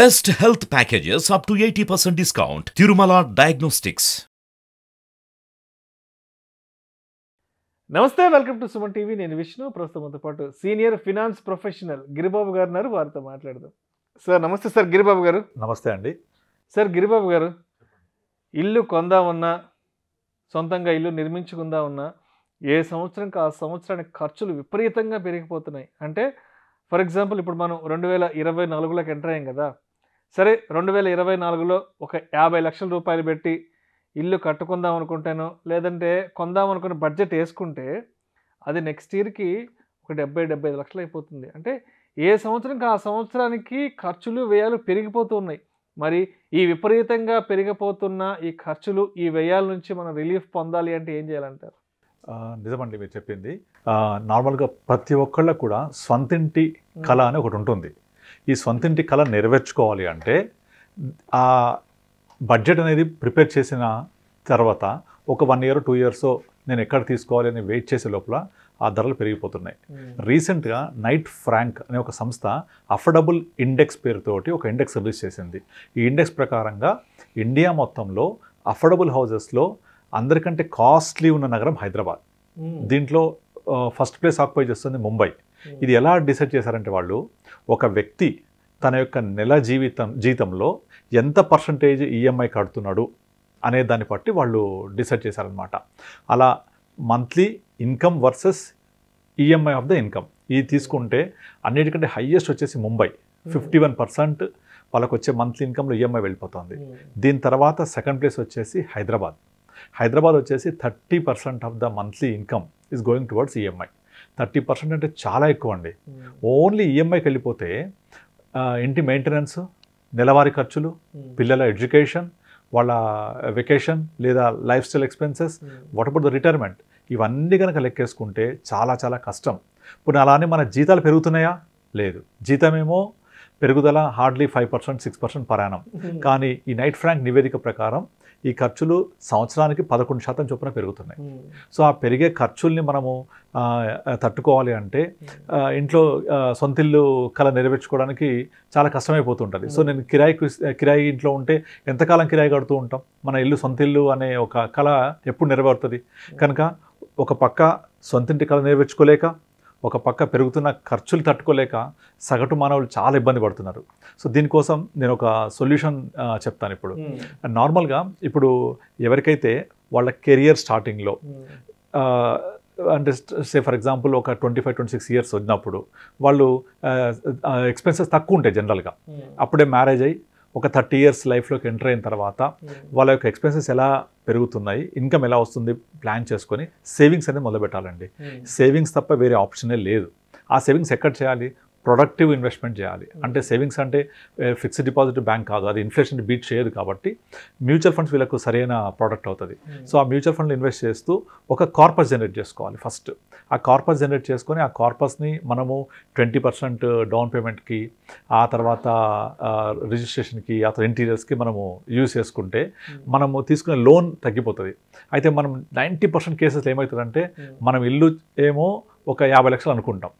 Best health packages up to eighty percent discount Tirumala diagnostics నమస్తే welcome to Suman TV నేను విష్ణు ప్రస్తుతంతో పాటు senior finance professional Giribabu గారు ఉన్నారు వారితో మాట్లాడదాం సార్ నమస్తే సార్ గిరిబాబు గారు నమస్తే అండి సార్ గిరిబాబు గారు ఇల్లు కొందామన్నా సొంతంగా ఇల్లు ఉన్నా ఏ సంవత్సరం ఆ సంవత్సరానికి ఖర్చులు విపరీతంగా పెరిగిపోతున్నాయి అంటే ఫర్ ఎగ్జాంపుల్ ఇప్పుడు మనం రెండు వేల ఇరవై నాలుగులోకి ఎంటర్ అయ్యాం కదా సరే రెండు వేల ఇరవై నాలుగులో ఒక యాభై లక్షల రూపాయలు పెట్టి ఇల్లు కట్టుకుందాం అనుకుంటాను లేదంటే కొందాం అనుకున్న బడ్జెట్ వేసుకుంటే అది నెక్స్ట్ ఇయర్కి ఒక డెబ్బై డెబ్బై ఐదు లక్షలు అయిపోతుంది అంటే ఏ సంవత్సరంకి ఆ సంవత్సరానికి ఖర్చులు వ్యయాలు పెరిగిపోతున్నాయి మరి ఈ విపరీతంగా పెరిగిపోతున్న ఈ ఖర్చులు ఈ వ్యయాల నుంచి మనం రిలీఫ్ పొందాలి అంటే ఏం చేయాలంటారు నిజమండి మీరు చెప్పింది నార్మల్గా ప్రతి ఒక్కళ్ళకు కూడా స్వంతింటి కళ అని ఒకటి ఉంటుంది ఈ సొంతింటి కళ నెరవేర్చుకోవాలి అంటే ఆ బడ్జెట్ అనేది ప్రిపేర్ చేసిన తర్వాత ఒక వన్ ఇయర్ టూ ఇయర్స్ నేను ఎక్కడ తీసుకోవాలి అని వెయిట్ చేసే లోపల ఆ ధరలు పెరిగిపోతున్నాయి రీసెంట్గా నైట్ ఫ్రాంక్ అనే ఒక సంస్థ అఫర్డబుల్ ఇండెక్స్ పేరుతోటి ఒక ఇండెక్స్ రిలీజ్ చేసింది ఈ ఇండెక్స్ ప్రకారంగా ఇండియా మొత్తంలో అఫర్డబుల్ హౌజెస్లో అందరికంటే కాస్ట్లీ ఉన్న నగరం హైదరాబాద్ hmm. దీంట్లో ఫస్ట్ ప్లేస్ ఆక్యుపై చేస్తుంది ముంబై hmm. ఇది ఎలా డిసైడ్ చేశారంటే వాళ్ళు ఒక వ్యక్తి తన యొక్క నెల జీవితం జీతంలో ఎంత పర్సంటేజ్ ఈఎంఐ e కడుతున్నాడు అనే దాన్ని బట్టి వాళ్ళు డిసైడ్ చేశారనమాట అలా monthly income versus EMI e of the income ఇది తీసుకుంటే అన్నిటికంటే హయ్యెస్ట్ వచ్చేసి ముంబై ఫిఫ్టీ వన్ పర్సెంట్ వాళ్ళకు వచ్చే మంత్లీ ఇన్కమ్లో ఈఎంఐ e వెళ్ళిపోతుంది దీని తర్వాత సెకండ్ ప్లేస్ వచ్చేసి హైదరాబాద్ హైదరాబాద్ వచ్చేసి thirty percent of the monthly income is going towards EMI thirty percent అంటే చాలా ఎక్కువ అండి hmm. ఓన్లీ ఈఎంఐకి వెళ్ళిపోతే ఇంటి మెయింటెనెన్స్ నెలవారీ ఖర్చులు hmm. పిల్లల ఎడ్యుకేషన్ వాళ్ళ వెకేషన్ లేదా lifestyle expenses hmm. What about the retirement ఇవన్నీ కనుక లెక్కేసుకుంటే చాలా చాలా కష్టం ఇప్పుడు అలానే మన జీతాలు పెరుగుతున్నాయా లేదు జీతమేమో పెరుగుదల hardly five percent six percent పరాణం కానీ ఈ నైట్ ఫ్రాంక్ నివేదిక ప్రకారం ఈ ఖర్చులు సంవత్సరానికి పదకొండు శాతం చొప్పున పెరుగుతున్నాయి సో ఆ పెరిగే ఖర్చుల్ని మనము తట్టుకోవాలి అంటే ఇంట్లో సొంతిల్లు కళ నెరవేర్చుకోవడానికి చాలా కష్టమైపోతుంటుంది సో నేను కిరాయి కిరాయి ఇంట్లో ఉంటే ఎంతకాలం కిరాయి కడుతూ ఉంటాం మన ఇల్లు సొంతిల్లు అనే ఒక కళ ఎప్పుడు నెరవేరుతుంది కనుక ఒక పక్క సొంతింటి కళ నెరవేర్చుకోలేక ఒక పక్క పెరుగుతున్న ఖర్చులు తట్టుకోలేక సగటు మానవులు చాలా ఇబ్బంది పడుతున్నారు సో దీనికోసం నేను ఒక సొల్యూషన్ చెప్తాను ఇప్పుడు నార్మల్గా ఇప్పుడు ఎవరికైతే వాళ్ళ కెరియర్ స్టార్టింగ్లో అంటే సే ఫర్ ఎగ్జాంపుల్ ఒక twenty five twenty six years వచ్చినప్పుడు వాళ్ళు ఎక్స్పెన్సెస్ తక్కువ ఉంటాయి జనరల్గా అప్పుడే మ్యారేజ్ అయ్యి ఒక థర్టీ ఇయర్స్ లైఫ్లోకి ఎంటర్ అయిన తర్వాత hmm. వాళ్ళ యొక్క ఎక్స్పెన్సెస్ ఎలా పెరుగుతున్నాయి ఇన్కమ్ ఎలా వస్తుంది ప్లాన్ చేసుకొని సేవింగ్స్ అనేది మొదలుపెట్టాలండి hmm. సేవింగ్స్ తప్ప వేరే ఆప్షనే లేదు ఆ సేవింగ్స్ ఎక్కడ చేయాలి ప్రొడక్టివ్ ఇన్వెస్ట్మెంట్ చేయాలి hmm. అంటే సేవింగ్స్ అంటే ఫిక్స్డ్ డిపాజిట్ బ్యాంక్ కాదు అది ఇన్ఫ్లేషన్ బీట్ చేయదు కాబట్టి మ్యూచువల్ ఫండ్స్ వీళ్ళకు సరైన ప్రోడక్ట్ అవుతుంది hmm. సో ఆ మ్యూచువల్ ఫండ్లు ఇన్వెస్ట్ చేస్తూ ఒక కార్పస్ జనరేట్ చేసుకోవాలి ఫస్ట్ ఆ కార్పస్ జనరేట్ చేసుకొని ఆ కార్పస్ని మనము ట్వంటీ పర్సెంట్ డౌన్ పేమెంట్కి ఆ తర్వాత రిజిస్ట్రేషన్కి ఆ తర్వాత ఇంటీరియర్స్కి మనము యూజ్ చేసుకుంటే hmm. మనము తీసుకునే లోన్ తగ్గిపోతుంది అయితే మనం నైంటీ పర్సెంట్ కేసెస్ ఏమవుతుందంటే మనం ఇల్లు ఏమో ఒక యాభై లక్షలు అనుకుంటాం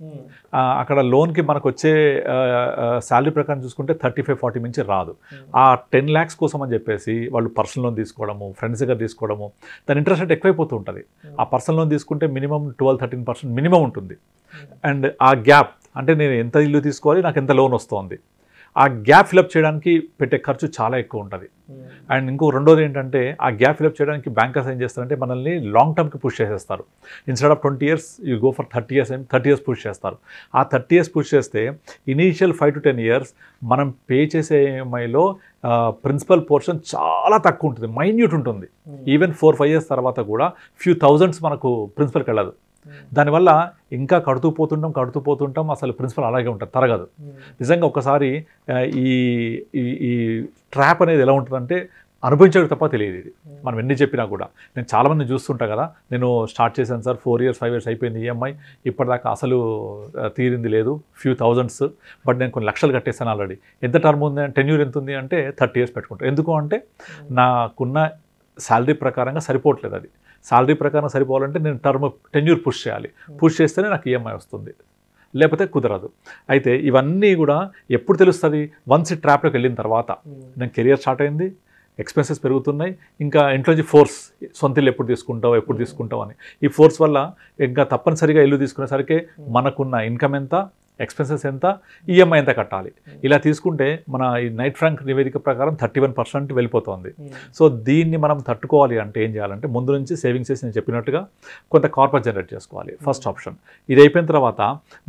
అక్కడ లోన్కి మనకు వచ్చే శాలరీ ప్రకారం చూసుకుంటే థర్టీ ఫైవ్ ఫార్టీ మించి రాదు ఆ టెన్ ల్యాక్స్ కోసం అని చెప్పేసి వాళ్ళు పర్సనల్ లోన్ తీసుకోవడము ఫ్రెండ్స్ దగ్గర తీసుకోవడము దాని ఇంట్రెస్ట్ రేట్ ఎక్కువైపోతూ ఉంటుంది ఆ పర్సనల్ లోన్ తీసుకుంటే minimum twelve thirteen percent minimum ఉంటుంది అండ్ ఆ గ్యాప్ అంటే నేను ఎంత ఇల్లు తీసుకోవాలి నాకు ఎంత లోన్ వస్తుంది ఆ గ్యాప్ ఫిలప్ చేయడానికి పెట్టే ఖర్చు చాలా ఎక్కువ ఉంటుంది hmm. అండ్ ఇంకో రెండోది ఏంటంటే ఆ గ్యాప్ ఫిలప్ చేయడానికి బ్యాంకర్స్ ఏం చేస్తారంటే మనల్ని లాంగ్ టర్మ్కి పుష్ చేసేస్తారు instead of twenty years you go for thirty years ఏం థర్టీ ఇయర్స్ పుష్ చేస్తారు ఆ థర్టీ ఇయర్స్ పుష్ చేస్తే initial five to ten years మనం పే చేసే ఈఎంఐలో ప్రిన్సిపల్ పోర్షన్ చాలా తక్కువ ఉంటుంది మైన్యూట్ ఉంటుంది ఈవెన్ ఫోర్ ఫైవ్ ఇయర్స్ తర్వాత కూడా ఫ్యూ థౌజండ్స్ మనకు ప్రిన్సిపల్కి వెళ్ళదు దానివల్ల ఇంకా కడుతూ పోతుంటాం కడుతూ పోతుంటాం అసలు ప్రిన్సిపల్ అలాగే ఉంటుంది తరగదు hmm. నిజంగా ఒకసారి ఈ ఈ ట్రాప్ అనేది ఎలా ఉంటుందంటే అనుభవించడం తప్ప తెలియదు ఇది hmm. మనం ఎన్ని చెప్పినా కూడా నేను చాలామంది చూస్తుంటా కదా నేను స్టార్ట్ చేశాను sir four years five years అయిపోయింది ఈఎంఐ ఇప్పటిదాకా అసలు తీరింది లేదు ఫ్యూ థౌజండ్స్ బట్ నేను కొన్ని లక్షలు కట్టేశాను ఆల్రెడీ ఎంత టర్మ్ ఉంది టెన్ ఇయర్ ఎంత ఉంది అంటే థర్టీ ఇయర్స్ పెట్టుకుంటాను ఎందుకు అంటే hmm. నాకున్న శాలరీ ప్రకారంగా సరిపోవట్లేదు అది శాలరీ ప్రకారం సరిపోవాలంటే నేను టర్మ్ టెన్యూర్ పుష్ చేయాలి పుష్ చేస్తేనే నాకు ఈఎంఐ e వస్తుంది లేకపోతే కుదరదు అయితే ఇవన్నీ కూడా ఎప్పుడు తెలుస్తుంది వన్స్ ఈ ట్రాప్లోకి వెళ్ళిన తర్వాత hmm. నేను కెరియర్ స్టార్ట్ అయింది ఎక్స్పెన్సెస్ పెరుగుతున్నాయి ఇంకా ఇంట్లో నుంచి ఫోర్స్ సొంత ఇల్లు ఎప్పుడు తీసుకుంటావు ఎప్పుడు hmm. తీసుకుంటావు అని ఈ ఫోర్స్ వల్ల ఇంకా తప్పనిసరిగా ఇల్లు తీసుకునేసరికి hmm. మనకున్న ఇన్కమ్ ఎంత ఎక్స్పెన్సెస్ ఎంత ఈఎంఐ e ఎంత కట్టాలి hmm. ఇలా తీసుకుంటే మన ఈ నైట్ ఫ్రాంక్ నివేదిక ప్రకారం థర్టీ వన్ పర్సెంట్ వెళ్ళిపోతుంది hmm. సో దీన్ని మనం తట్టుకోవాలి అంటే ఏం చేయాలంటే ముందు నుంచి సేవింగ్స్ చేసి నేను చెప్పినట్టుగా కొంత కార్పొరేట్ జనరేట్ చేసుకోవాలి ఫస్ట్ hmm. ఆప్షన్ ఇది అయిపోయిన తర్వాత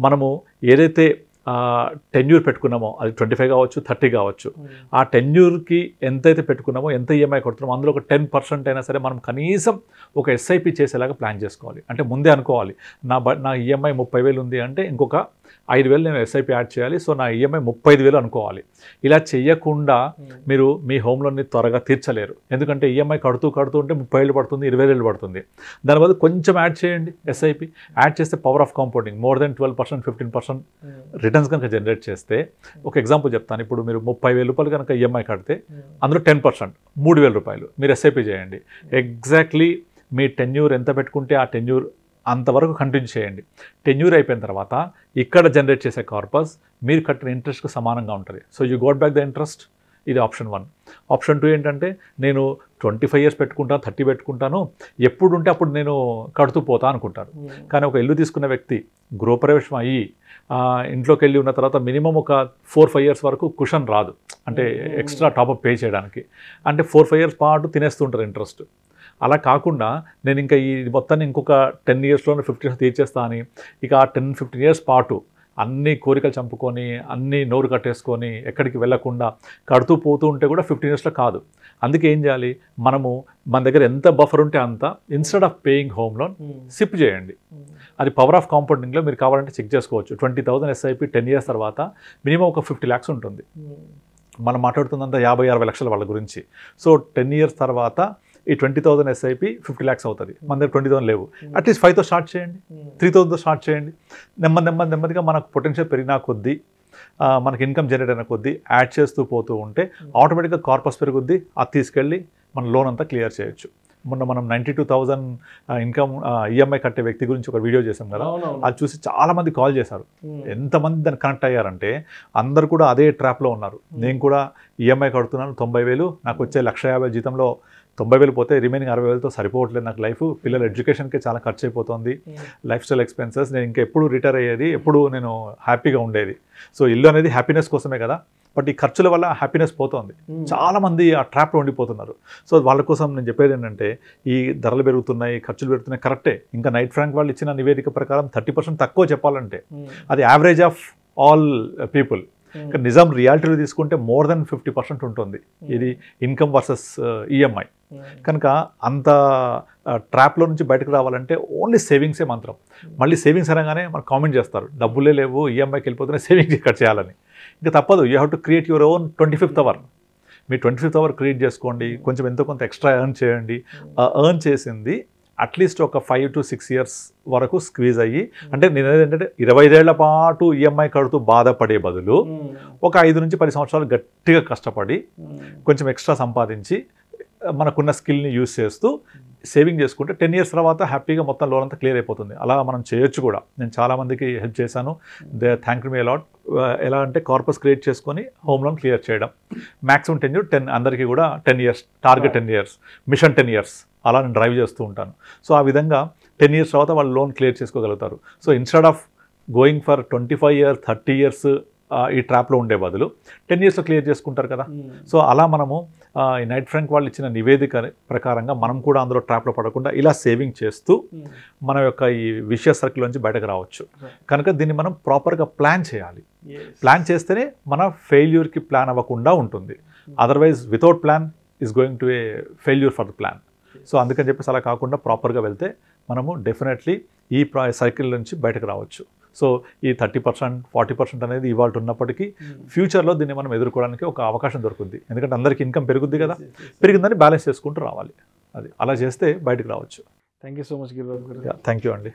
మనము ఏదైతే టెన్యూర్ పెట్టుకున్నామో అది ట్వంటీ ఫైవ్ కావచ్చు థర్టీ కావచ్చు ఆ టెన్యూర్కి ఎంతైతే పెట్టుకున్నామో ఎంత ఈఎంఐ e కొడుతున్నామో అందులో ఒక టెన్ పర్సెంట్ అయినా సరే మనం కనీసం ఒక ఎస్ఐపి చేసేలాగా ప్లాన్ చేసుకోవాలి అంటే ముందే అనుకోవాలి నా నా ఈఎంఐ e ముప్పై వేలు ఉంది అంటే ఇంకొక ఐదు వేలు నేను ఎస్ఐపి యాడ్ చేయాలి సో నా ఈఎంఐ e ముప్పై ఐదు వేలు అనుకోవాలి ఇలా చేయకుండా hmm. మీరు మీ హోమ్ లోన్ని త్వరగా తీర్చలేరు ఎందుకంటే ఈఎంఐ e కడుతూ కడుతూ ఉంటే ముప్పై ఏళ్ళు పడుతుంది ఇరవై ఏళ్ళు పడుతుంది దానివల్ల కొంచెం యాడ్ చేయండి ఎస్ఐపి యాడ్ చేస్తే power of compounding more than twelve percent fifteen percent returns కనుక జనరేట్ చేస్తే ఒక ఎగ్జాంపుల్ చెప్తాను ఇప్పుడు మీరు ముప్పై వేల రూపాయలు కనుక ఈఎంఐ e కడితే hmm. అందులో టెన్ పర్సెంట్ మూడు వేల రూపాయలు మీరు ఎస్ఐపి చేయండి ఎగ్జాక్ట్లీ hmm. మీ టెన్యూర్ ఎంత పెట్టుకుంటే ఆ టెన్యూర్ అంతవరకు కంటిన్యూ చేయండి టెన్యూర్ అయిపోయిన తర్వాత ఇక్కడ జనరేట్ చేసే కార్పస్ మీరు కట్టిన ఇంట్రెస్ట్కి సమానంగా ఉంటుంది so you got back the interest ఇది ఆప్షన్ వన్ ఆప్షన్ టూ ఏంటంటే నేను ట్వంటీ ఫైవ్ ఇయర్స్ పెట్టుకుంటాను థర్టీ పెట్టుకుంటాను ఎప్పుడు ఉంటే అప్పుడు నేను కడుతూ పోతా అనుకుంటాను hmm. కానీ ఒక ఇల్లు తీసుకున్న వ్యక్తి గృహప్రవేశం అయ్యి ఇంట్లోకి వెళ్ళి ఉన్న తర్వాత మినిమం ఒక ఫోర్ ఫైవ్ ఇయర్స్ వరకు కుషన్ రాదు అంటే hmm. ఎక్స్ట్రా టాపప్ పే చేయడానికి అంటే ఫోర్ ఫైవ్ ఇయర్స్ పాటు తినేస్తుంటారు ఇంట్రెస్ట్ అలా కాకుండా నేను ఇంకా ఈ మొత్తాన్ని ఇంకొక టెన్ ఇయర్స్లోనే ఫిఫ్టీన్ ఇయర్స్ తీర్చేస్తా అని ఇక ఆ టెన్ ఫిఫ్టీన్ ఇయర్స్ పాటు అన్ని కోరికలు చంపుకొని అన్ని నోరు కట్టేసుకొని ఎక్కడికి వెళ్లకుండా కడుతూ పోతూ ఉంటే కూడా ఫిఫ్టీన్ ఇయర్స్లో కాదు అందుకే ఏం చేయాలి మనము మన దగ్గర ఎంత బఫర్ ఉంటే అంత instead of paying home loan SIP చేయండి hmm. అది పవర్ ఆఫ్ కాంపౌండింగ్లో మీరు కావాలంటే చెక్ చేసుకోవచ్చు twenty thousand SIP ten years తర్వాత మినిమం ఒక ఫిఫ్టీ ల్యాక్స్ ఉంటుంది hmm. మనం మాట్లాడుతుందంతా యాభై అరవై లక్షల వాళ్ళ గురించి సో టెన్ ఇయర్స్ తర్వాత ఈ twenty thousand SIP fifty lakhs అవుతుంది మన దగ్గర ట్వంటీ థౌసండ్ లేవు అట్లీస్ట్ ఫైవ్తో స్టార్ట్ చేయండి త్రీ థౌసండ్తో స్టార్ట్ చేయండి నెమ్మది నెమ్మది నెమ్మదిగా మనకు పొటెన్షియల్ పెరిగినా కొద్దీ మనకి ఇన్కమ్ జనరేట్ అయిన కొద్దీ యాడ్ చేస్తూ పోతూ ఉంటే ఆటోమేటిక్గా hmm. కార్పస్ పెరుగుద్ది అది తీసుకెళ్ళి మన లోన్ అంతా క్లియర్ చేయొచ్చు మొన్న మనం ninety two thousand income EMI కట్టే వ్యక్తి గురించి ఒక వీడియో చేసాం కదా అది చూసి చాలా మంది కాల్ చేశారు hmm. ఎంతమంది దాన్ని కనెక్ట్ అయ్యారంటే అందరు కూడా అదే ట్రాప్లో ఉన్నారు hmm. నేను కూడా ఈఎంఐ e కడుతున్నాను తొంభై వేలు నాకు వచ్చే లక్ష యాభై జీతంలో తొంభై వేలు పోతే రిమైనింగ్ అరవై వేలతో సరిపోవట్లేదు నాకు లైఫ్ పిల్లల ఎడ్యుకేషన్కి చాలా ఖర్చు అయిపోతుంది లైఫ్ స్టైల్ ఎక్స్పెన్సెస్ నేను ఇంకా ఎప్పుడు రిటైర్ అయ్యేది ఎప్పుడు నేను హ్యాపీగా ఉండేది సో ఇల్లు అనేది హ్యాపీనెస్ కోసమే కదా బట్ ఈ ఖర్చుల వల్ల హ్యాపీనెస్ పోతుంది hmm. చాలామంది ఆ ట్రాప్లో ఉండిపోతున్నారు సో వాళ్ళ కోసం నేను చెప్పేది ఏంటంటే ఈ ధరలు పెరుగుతున్నాయి ఖర్చులు పెరుగుతున్నాయి కరెక్టే ఇంకా నైట్ ఫ్రాంక్ వాళ్ళు ఇచ్చిన నివేదిక ప్రకారం థర్టీ తక్కువ చెప్పాలంటే hmm. అది యావరేజ్ ఆఫ్ ఆల్ పీపుల్ నిజం రియాలిటీలో తీసుకుంటే మోర్ దెన్ ఫిఫ్టీ పర్సెంట్ ఉంటుంది hmm. ఇది ఇన్కమ్ వర్సెస్ ఈఎంఐ Hmm. కనుక అంత ట్రాప్లో నుంచి బయటకు రావాలంటే ఓన్లీ సేవింగ్సే మంత్రం hmm. మళ్ళీ సేవింగ్స్ అనగానే మనకు కామెంట్ చేస్తారు డబ్బులే లేవు ఈఎంఐకి వెళ్ళిపోతేనే సేవింగ్స్ ఇక్కడ చేయాలని ఇంకా తప్పదు you have to create your own twenty fifth hour మీ ట్వంటీ ఫిఫ్త్ అవర్ క్రియేట్ చేసుకోండి hmm. కొంచెం ఎంతో కొంత ఎక్స్ట్రా ఎర్న్ చేయండి ఎర్న్ చేసింది అట్లీస్ట్ ఒక ఫైవ్ టు సిక్స్ ఇయర్స్ వరకు స్క్వీజ్ అయ్యి అంటే నేను ఏంటంటే ఇరవై ఐదేళ్ల పాటు ఈఎంఐ కడుతూ బాధపడే బదులు ఒక ఐదు నుంచి పది సంవత్సరాలు గట్టిగా కష్టపడి కొంచెం ఎక్స్ట్రా సంపాదించి మనకున్న స్కిల్ని యూజ్ చేస్తూ సేవింగ్ చేసుకుంటే టెన్ ఇయర్స్ తర్వాత హ్యాపీగా మొత్తం లోన్ అంతా క్లియర్ అయిపోతుంది అలా మనం చేయొచ్చు కూడా నేను చాలామందికి హెల్ప్ చేశాను they thank you me a lot ఎలా అంటే కార్పస్ క్రియేట్ చేసుకొని హోమ్ లోన్ క్లియర్ చేయడం మ్యాక్సిమం టెన్ టెన్ అందరికీ కూడా ten years target ten years mission ten years అలా నేను డ్రైవ్ చేస్తూ ఉంటాను సో ఆ విధంగా టెన్ ఇయర్స్ తర్వాత వాళ్ళు లోన్ క్లియర్ చేసుకోగలుగుతారు so instead of going for twenty five years thirty years ఈ ట్రాప్లో ఉండే బదులు టెన్ ఇయర్స్లో క్లియర్ చేసుకుంటారు కదా సో అలా మనము ఈ నైట్ ఫ్రంక్ వాళ్ళు ఇచ్చిన నివేదిక ప్రకారంగా మనం కూడా అందులో ట్రాప్లో పడకుండా ఇలా సేవింగ్ చేస్తూ hmm. మన యొక్క ఈ విషయ సర్కిల్ నుంచి బయటకు రావచ్చు కనుక దీన్ని మనం ప్రాపర్గా ప్లాన్ చేయాలి ప్లాన్ చేస్తేనే మన ఫెయిల్యూర్కి ప్లాన్ అవ్వకుండా ఉంటుంది otherwise without plan is going to a failure for the plan so అందుకని చెప్పేసి అలా కాకుండా ప్రాపర్గా వెళ్తే మనము డెఫినెట్లీ ఈ సర్కిల్ నుంచి బయటకు రావచ్చు సో ఈ థర్టీ పర్సెంట్ ఫార్టీ పర్సెంట్ అనేది ఇవాళ ఉన్నప్పటికీ hmm. ఫ్యూచర్లో దీన్ని మనం ఎదుర్కోవడానికి ఒక అవకాశం దొరుకుతుంది ఎందుకంటే అందరికీ ఇన్కమ్ పెరుగుద్ది కదా పెరిగిందని బ్యాలెన్స్ చేసుకుంటూ రావాలి అది అలా చేస్తే బయటకు రావచ్చు thank you so much Giribabu thank you అండి